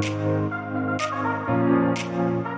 Thank you.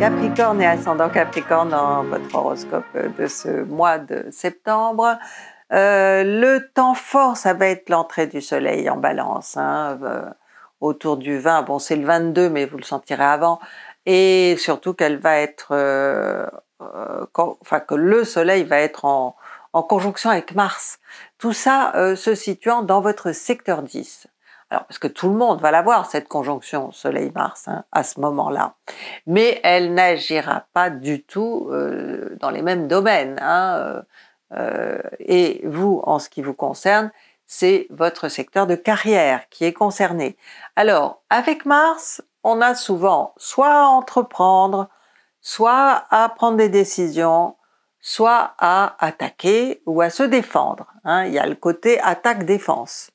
Capricorne et ascendant Capricorne dans votre horoscope de ce mois de septembre. Euh, le temps fort, ça va être l'entrée du soleil en balance, hein, euh, autour du 20, bon c'est le 22 mais vous le sentirez avant, et surtout qu'elle va être, euh, enfin que le soleil va être en conjonction avec Mars. Tout ça se situant dans votre secteur 10. Alors, parce que tout le monde va l'avoir, cette conjonction Soleil-Mars, hein, à ce moment-là. Mais elle n'agira pas du tout euh, dans les mêmes domaines. Hein, euh, euh, et vous, en ce qui vous concerne, c'est votre secteur de carrière qui est concerné. Alors, avec Mars, on a souvent soit à entreprendre, soit à prendre des décisions, soit à attaquer ou à se défendre. Hein. Il y a le côté attaque-défense.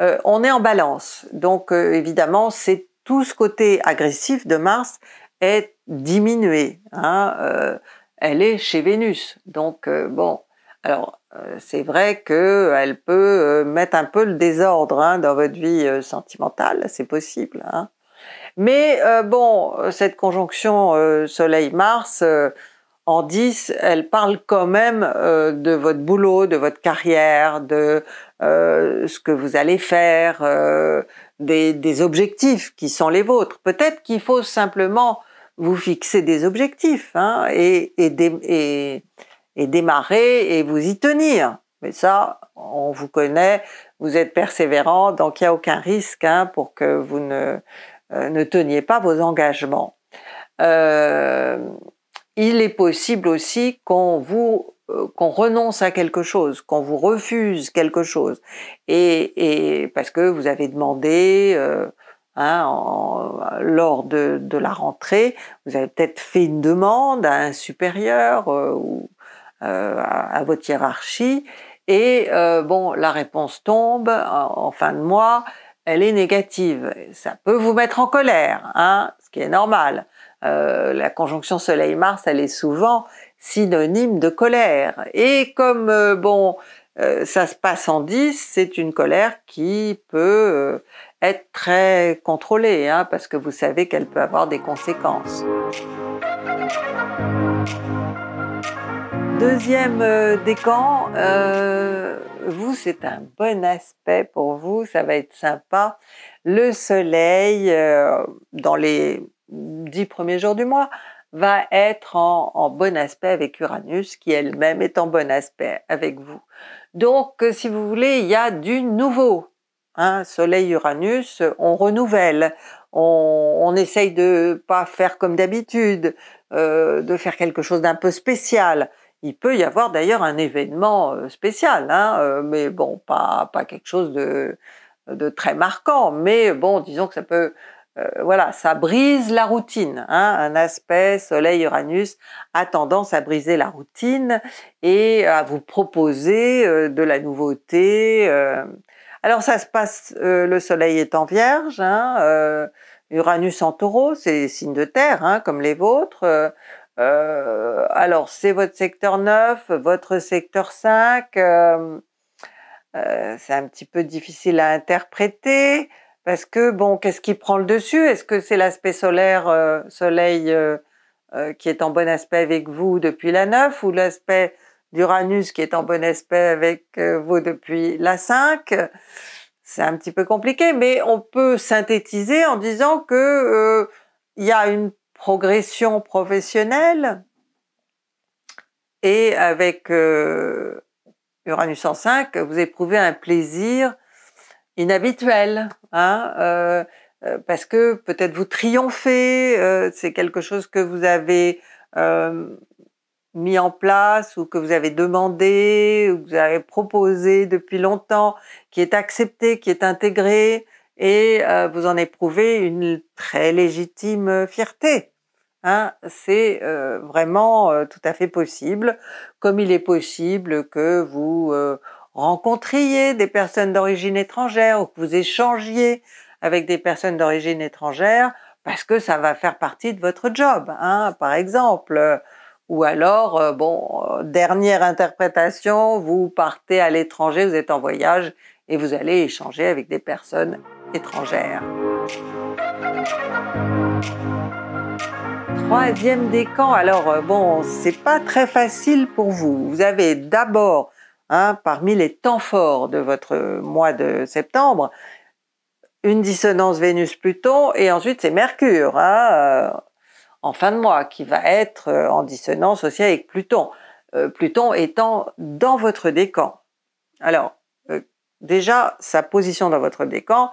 Euh, on est en balance. Donc euh, évidemment, c'est tout ce côté agressif de Mars est diminué. Hein, euh, elle est chez Vénus. Donc bon, alors c'est vrai qu'elle peut mettre un peu le désordre hein, dans votre vie sentimentale, c'est possible. Hein. Mais bon, cette conjonction Soleil-Mars en 10, elle parle quand même euh, de votre boulot, de votre carrière, de euh, ce que vous allez faire, euh, des, objectifs qui sont les vôtres. Peut-être qu'il faut simplement vous fixer des objectifs hein, et, et, démarrer et vous y tenir. Mais ça, on vous connaît, vous êtes persévérant, donc il n'y a aucun risque hein, pour que vous ne, ne teniez pas vos engagements il est possible aussi qu'on vous euh, qu'on renonce à quelque chose, qu'on vous refuse quelque chose, et, parce que vous avez demandé euh, hein, lors de, la rentrée, vous avez peut-être fait une demande à un supérieur euh, ou à, votre hiérarchie, et bon, la réponse tombe en, fin de mois, elle est négative. Ça peut vous mettre en colère, hein ce qui est normal. Euh, la conjonction Soleil-Mars, elle est souvent synonyme de colère. Et comme, euh, bon, euh, ça se passe en 10, c'est une colère qui peut être très contrôlée, hein, parce que vous savez qu'elle peut avoir des conséquences. Deuxième euh, décan, euh, vous, c'est un bon aspect pour vous, ça va être sympa. Le soleil, euh, dans les dix premiers jours du mois, va être en, bon aspect avec Uranus, qui elle-même est en bon aspect avec vous. Donc, si vous voulez, il y a du nouveau. Hein, Soleil-Uranus, on renouvelle, on, essaye de pas faire comme d'habitude, de faire quelque chose d'un peu spécial. Il peut y avoir d'ailleurs un événement euh, spécial, hein, euh, mais bon, pas, quelque chose de, très marquant, mais bon, disons que ça peut... Euh, voilà, ça brise la routine. Hein, un aspect Soleil-Uranus a tendance à briser la routine et à vous proposer de la nouveauté. Alors ça se passe, le Soleil est en Vierge, hein, Uranus en Taureau, c'est signe de terre comme les vôtres. Euh, alors, c'est votre secteur 9, votre secteur 5. Euh, euh, c'est un petit peu difficile à interpréter parce que, bon, qu'est-ce qui prend le dessus Est-ce que c'est l'aspect solaire, soleil qui est en bon aspect avec vous depuis la 9 ou l'aspect d'Uranus qui est en bon aspect avec vous depuis la 5 C'est un petit peu compliqué, mais on peut synthétiser en disant que il y a une progression professionnelle et avec euh, Uranus 105 5, vous éprouvez un plaisir inhabituel, hein, euh, euh, parce que peut-être vous triomphez, c'est quelque chose que vous avez mis en place ou que vous avez demandé, ou que vous avez proposé depuis longtemps, qui est accepté, qui est intégré, et euh, vous en éprouvez une très légitime fierté. Hein, c'est euh, vraiment euh, tout à fait possible, comme il est possible que vous rencontriez des personnes d'origine étrangère ou que vous échangiez avec des personnes d'origine étrangère, parce que ça va faire partie de votre job, hein, par exemple. Ou alors, bon, dernière interprétation, vous partez à l'étranger, vous êtes en voyage et vous allez échanger avec des personnes étrangère. Troisième décan, alors euh, bon, c'est pas très facile pour vous. Vous avez d'abord, hein, parmi les temps forts de votre mois de septembre, une dissonance Vénus-Pluton et ensuite c'est Mercure hein, euh, en fin de mois qui va être euh, en dissonance aussi avec Pluton. Pluton étant dans votre décan. Alors, déjà, sa position dans votre décan,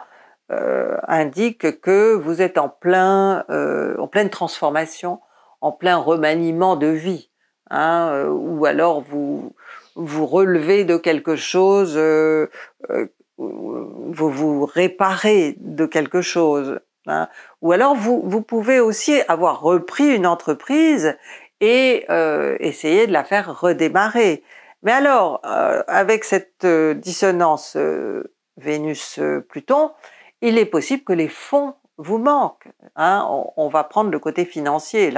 euh, indique que vous êtes en, plein, euh, en pleine transformation, en plein remaniement de vie, hein, euh, ou alors vous vous relevez de quelque chose, vous vous réparez de quelque chose, hein, ou alors vous, vous pouvez aussi avoir repris une entreprise et essayer de la faire redémarrer. Mais alors, avec cette dissonance Vénus-Pluton, il est possible que les fonds vous manquent. Hein. On, va prendre le côté financier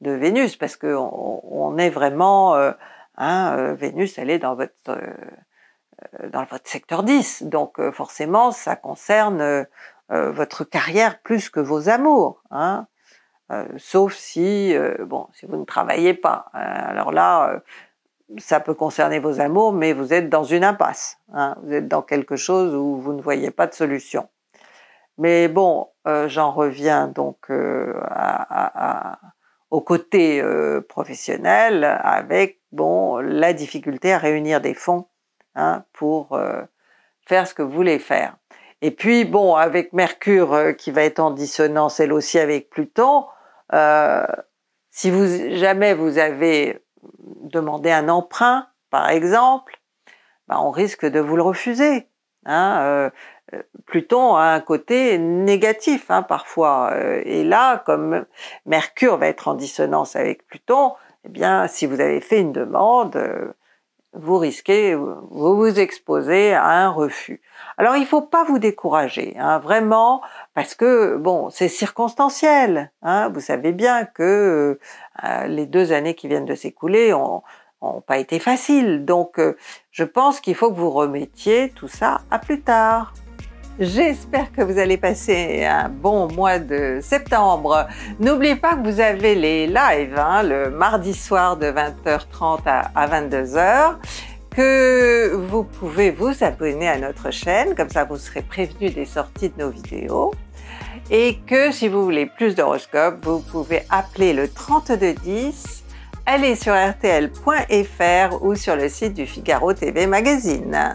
de Vénus, parce qu'on est vraiment... Euh, hein, euh, Vénus, elle est dans votre, euh, dans votre secteur 10, donc forcément, ça concerne votre carrière plus que vos amours. Hein. sauf si, bon, si vous ne travaillez pas. Hein. alors là, ça peut concerner vos amours, mais vous êtes dans une impasse. Vous êtes dans quelque chose où vous ne voyez pas de solution. Mais bon, euh, j'en reviens donc euh, au côté euh, professionnel avec bon la difficulté à réunir des fonds hein, pour faire ce que vous voulez faire. Et puis bon, avec Mercure qui va être en dissonance elle aussi avec Pluton, si vous jamais vous avez demandé un emprunt, par exemple, bah, on risque de vous le refuser. Hein, euh, Pluton a un côté négatif hein, parfois. Euh, et là, comme Mercure va être en dissonance avec Pluton, eh bien, si vous avez fait une demande, euh, vous risquez, vous vous exposez à un refus. Alors, il ne faut pas vous décourager, hein, vraiment, parce que, bon, c'est circonstanciel. Hein. vous savez bien que les deux années qui viennent de s'écouler n'ont pas été faciles. Donc, je pense qu'il faut que vous remettiez tout ça à plus tard. J'espère que vous allez passer un bon mois de septembre. N'oubliez pas que vous avez les lives hein, le mardi soir de 20h30 à 22h que vous pouvez vous abonner à notre chaîne, comme ça vous serez prévenu des sorties de nos vidéos. Et que si vous voulez plus d'horoscopes, vous pouvez appeler le 3210, aller sur rtl.fr ou sur le site du Figaro TV Magazine.